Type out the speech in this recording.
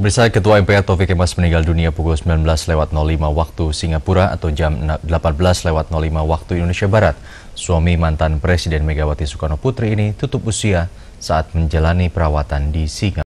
Pemirsa Ketua MPR Taufik Kemas meninggal dunia pukul 19 lewat 05 waktu Singapura atau jam 18 lewat 05 waktu Indonesia Barat. Suami mantan Presiden Megawati Soekarno Putri ini tutup usia saat menjalani perawatan di Singapura.